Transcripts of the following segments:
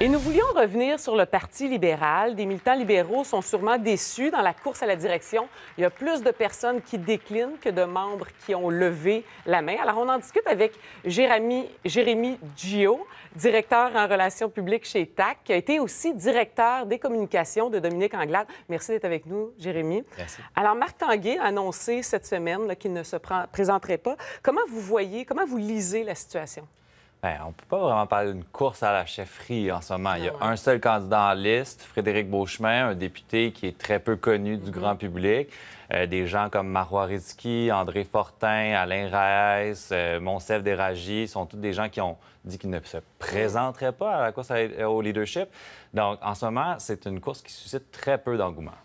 Et nous voulions revenir sur le Parti libéral. Des militants libéraux sont sûrement déçus dans la course à la direction. Il y a plus de personnes qui déclinent que de membres qui ont levé la main. Alors, on en discute avec Jérémy, Gio, directeur en relations publiques chez TAC, qui a été aussi directeur des communications de Dominique Anglade. Merci d'être avec nous, Jérémy. Merci. Alors, Marc Tanguay a annoncé cette semaine qu'il ne se présenterait pas. Comment vous voyez, comment vous lisez la situation? Ben, on ne peut pas vraiment parler d'une course à la chefferie en ce moment. Il y a ah un seul candidat en liste, Frédéric Beauchemin, un député qui est très peu connu du mm-hmm. grand public. Euh, des gens comme Marois Rizki, André Fortin, Alain Raes, Moncef euh, Monsef sont tous des gens qui ont dit qu'ils ne se présenteraient pas à la course euh, au leadership. Donc, en ce moment, c'est une course qui suscite très peu d'engouement.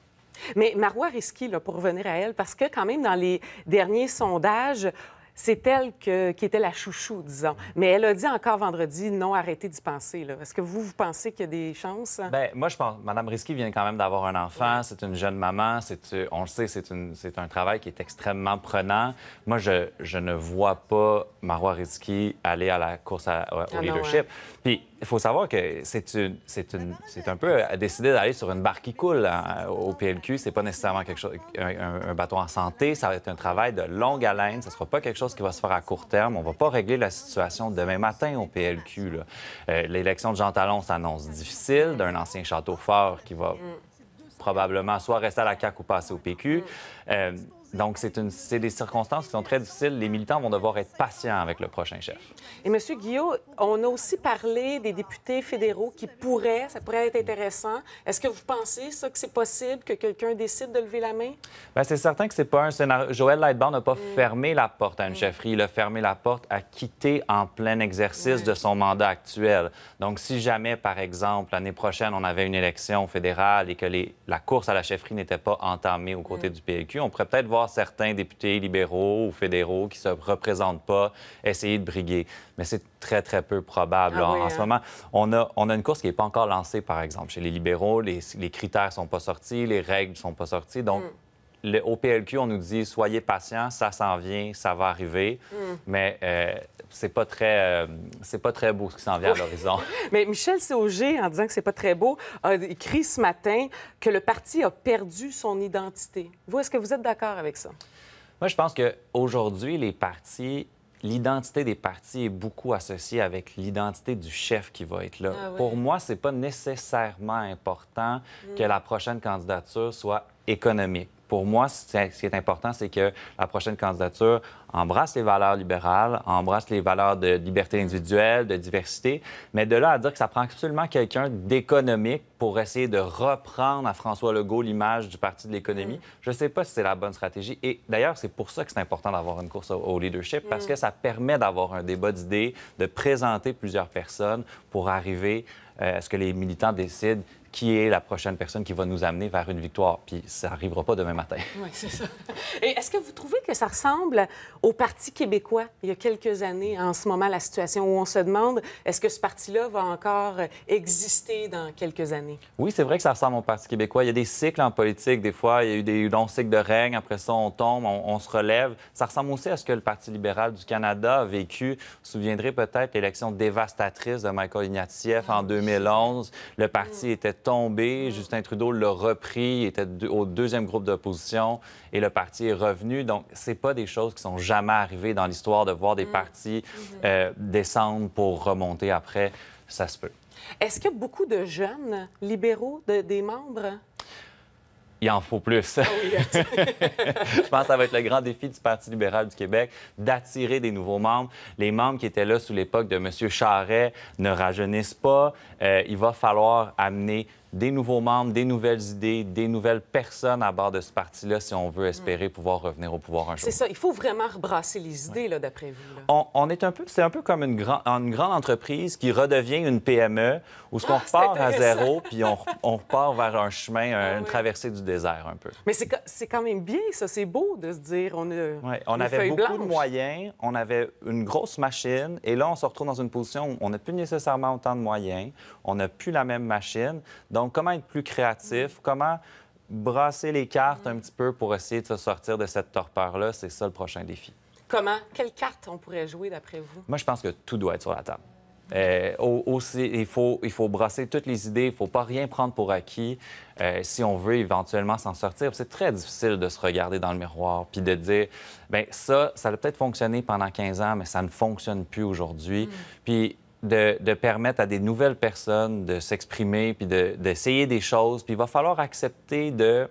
Mais Marois Rizki, pour revenir à elle, parce que quand même, dans les derniers sondages, c'est elle que, qui était la chouchou, disons. Mais elle a dit encore vendredi, non, arrêtez d'y penser. Est-ce que vous, vous pensez qu'il y a des chances? Hein? Bien, moi, je pense. Madame Risky vient quand même d'avoir un enfant. C'est une jeune maman. On le sait, c'est un travail qui est extrêmement prenant. Moi, je, ne vois pas Marois Risky aller à la course au, ah leadership. Puis, il faut savoir que c'est une, un peu à euh, décider d'aller sur une barque qui coule hein, euh, au PLQ. C'est pas nécessairement quelque chose, un, bateau bâton en santé. Ça va être un travail de longue haleine. Ça sera pas quelque chose qui va se faire à court terme. On va pas régler la situation demain matin au PLQ. Euh, l'élection de Jean Talon s'annonce difficile, d'un ancien château fort qui va mm. probablement soit rester à la CAQ ou passer au PQ. Donc, c'est des circonstances qui sont très difficiles. Les militants vont devoir être patients avec le prochain chef. Et M. Guillaume, on a aussi parlé des députés fédéraux qui pourraient, ça pourrait être intéressant. Est-ce que vous pensez, ça, que c'est possible que quelqu'un décide de lever la main? Bien, c'est certain que c'est pas un scénario. Joël Lightburn n'a pas mm. fermé la porte à une mm. chefferie. Il a fermé la porte à quitter en plein exercice de son mandat actuel. Donc, si jamais, par exemple, l'année prochaine, on avait une élection fédérale et que les... la course à la chefferie n'était pas entamée aux côtés mm. du PLQ, on pourrait peut-être voir certains députés libéraux ou fédéraux qui se représentent pas essayer de briguer. Mais c'est très, très peu probable. Ah hein. en hein. ce moment, on a, on a une course qui n'est pas encore lancée, par exemple. Chez les libéraux, les, critères ne sont pas sortis, les règles ne sont pas sorties. Donc, hmm au PLQ, on nous dit soyez patients, ça s'en vient, ça va arriver. Mm. Mais ce euh, c'est pas très euh, c'est pas très beau ce qui s'en vient à l'horizon. mais Michel Sauger, en disant que c'est pas très beau, a écrit ce matin que le parti a perdu son identité. Vous, est-ce que vous êtes d'accord avec ça? Moi, je pense qu'aujourd'hui, les partis l'identité des partis est beaucoup associée avec l'identité du chef qui va être là. Ah Pour moi, c'est pas nécessairement important mm. que la prochaine candidature soit économique pour moi, ce qui est important, c'est que la prochaine candidature embrasse les valeurs libérales, embrasse les valeurs de liberté individuelle, de diversité, mais de là à dire que ça prend absolument quelqu'un d'économique pour essayer de reprendre à François Legault l'image du Parti de l'économie, mm. je ne sais pas si c'est la bonne stratégie. Et d'ailleurs, c'est pour ça que c'est important d'avoir une course au leadership, parce mm. que ça permet d'avoir un débat d'idées, de présenter plusieurs personnes pour arriver euh, à ce que les militants décident qui est la prochaine personne qui va nous amener vers une victoire. Puis ça n'arrivera pas demain matin. Oui, c'est ça. Et est-ce que vous trouvez que ça ressemble au Parti québécois il y a quelques années, en ce moment, la situation où on se demande est-ce que ce parti-là va encore exister dans quelques années? Oui, c'est vrai que ça ressemble au Parti québécois. Il y a des cycles en politique. Des fois, il y a eu des longs cycles de règne. Après ça, on tombe, on, se relève. Ça ressemble aussi à ce que le Parti libéral du Canada a vécu. Vous souviendrez peut-être l'élection dévastatrice de Michael Ignatieff en 2011. Ah le parti mm. était tombé. Justin Trudeau l'a repris, il était au deuxième groupe d'opposition et le parti est revenu. Donc, ce n'est pas des choses qui sont jamais arrivées dans l'histoire de voir des mm. partis mm-hmm. euh, descendre pour remonter après. Ça se peut. Est-ce qu'il y a beaucoup de jeunes libéraux, des membres? il en faut plus. Ah je pense que ça va être le grand défi du Parti libéral du Québec d'attirer des nouveaux membres. Les membres qui étaient là sous l'époque de M. Charret ne rajeunissent pas. Euh, il va falloir amener des nouveaux membres, des nouvelles idées, des nouvelles personnes à bord de ce parti-là si on veut espérer mm. pouvoir revenir au pouvoir un jour. C'est ça. Il faut vraiment rebrasser les idées, là, d'après vous. On, est un peu... C'est un peu comme une, une grande entreprise qui redevient une PME où ce qu'on ah, repart à zéro puis on, on, repart vers un chemin, ah une traversée du désert un peu. Mais c'est quand même bien, ça. C'est beau de se dire on On avait beaucoup de moyens, on avait une grosse machine et là, on se retrouve dans une position où on n'a plus nécessairement autant de moyens, on n'a plus la même machine. Donc, comment être plus créatif? Mm. Comment brasser les cartes un petit peu pour essayer de se sortir de cette torpeur-là? C'est ça le prochain défi. Comment? Quelles cartes on pourrait jouer d'après vous? Moi, je pense que tout doit être sur la table. Euh, aussi, il, faut, il faut brasser toutes les idées, il ne faut pas rien prendre pour acquis euh, si on veut éventuellement s'en sortir. C'est très difficile de se regarder dans le miroir puis de dire, ben ça, ça a peut-être fonctionné pendant 15 ans, mais ça ne fonctionne plus aujourd'hui. Mm. Puis de, permettre à des nouvelles personnes de s'exprimer, puis d'essayer des choses. Puis il va falloir accepter de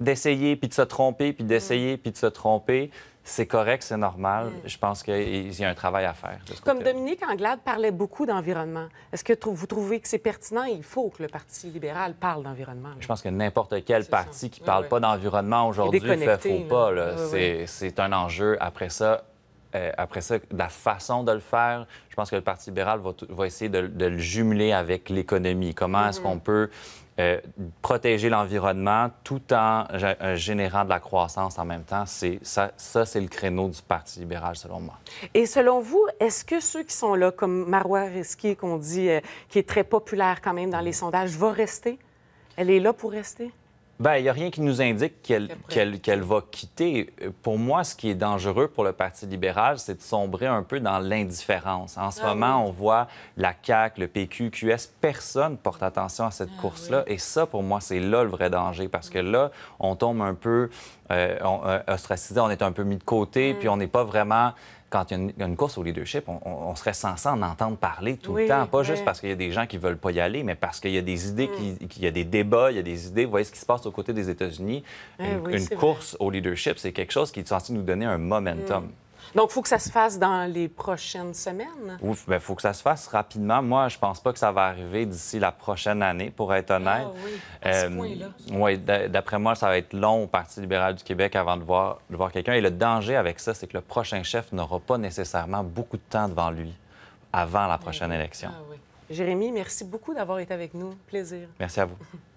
d'essayer, puis de se tromper, puis d'essayer, mm. puis de se tromper. C'est correct, c'est normal. Mm. Je pense qu'il y a un travail à faire. Comme Dominique Anglade parlait beaucoup d'environnement, est-ce que vous trouvez que c'est pertinent? Il faut que le Parti libéral parle d'environnement. Je pense que n'importe quel parti qui ne parle pas d'environnement aujourd'hui fait faux pas. c'est un enjeu. Après ça, euh, après ça, la façon de le faire, je pense que le Parti libéral va, essayer de, le jumeler avec l'économie. Comment est-ce qu'on mm-hmm. peut euh, protéger l'environnement tout en euh, générant de la croissance en même temps? Ça, ça c'est le créneau du Parti libéral, selon moi. Et selon vous, est-ce que ceux qui sont là, comme Marois Risky, qu'on dit, qui est très populaire quand même dans les mm. sondages, va rester? Elle est là pour rester? Bien, il n'y a rien qui nous indique qu'elle va quitter. Pour moi, ce qui est dangereux pour le Parti libéral, c'est de sombrer un peu dans l'indifférence. En ce ah moment, on voit la CAQ, le PQ, QS, personne porte attention à cette ah course-là. Et ça, pour moi, c'est là le vrai danger, parce que là, on tombe un peu euh, on, euh, on est un peu mis de côté, mm. puis on n'est pas vraiment. Quand il y a une, course au leadership, on, serait censé en entendre parler tout le temps, pas juste parce qu'il y a des gens qui ne veulent pas y aller, mais parce qu'il y a des idées, qu'il mm. y a des débats, il y a des idées. Vous voyez ce qui se passe aux côtés des États-Unis. Ah une, course au leadership, c'est quelque chose qui est censé nous donner un momentum. Mm. Donc, il faut que ça se fasse dans les prochaines semaines? Oui, il ben, faut que ça se fasse rapidement. Moi, je pense pas que ça va arriver d'ici la prochaine année, pour être ah honnête. Ah, oui, euh, d'après moi, ça va être long au Parti libéral du Québec avant de voir, voir quelqu'un. Et le danger avec ça, c'est que le prochain chef n'aura pas nécessairement beaucoup de temps devant lui avant la eh prochaine élection. Ah, oui. Jérémy, merci beaucoup d'avoir été avec nous. Plaisir. Merci à vous.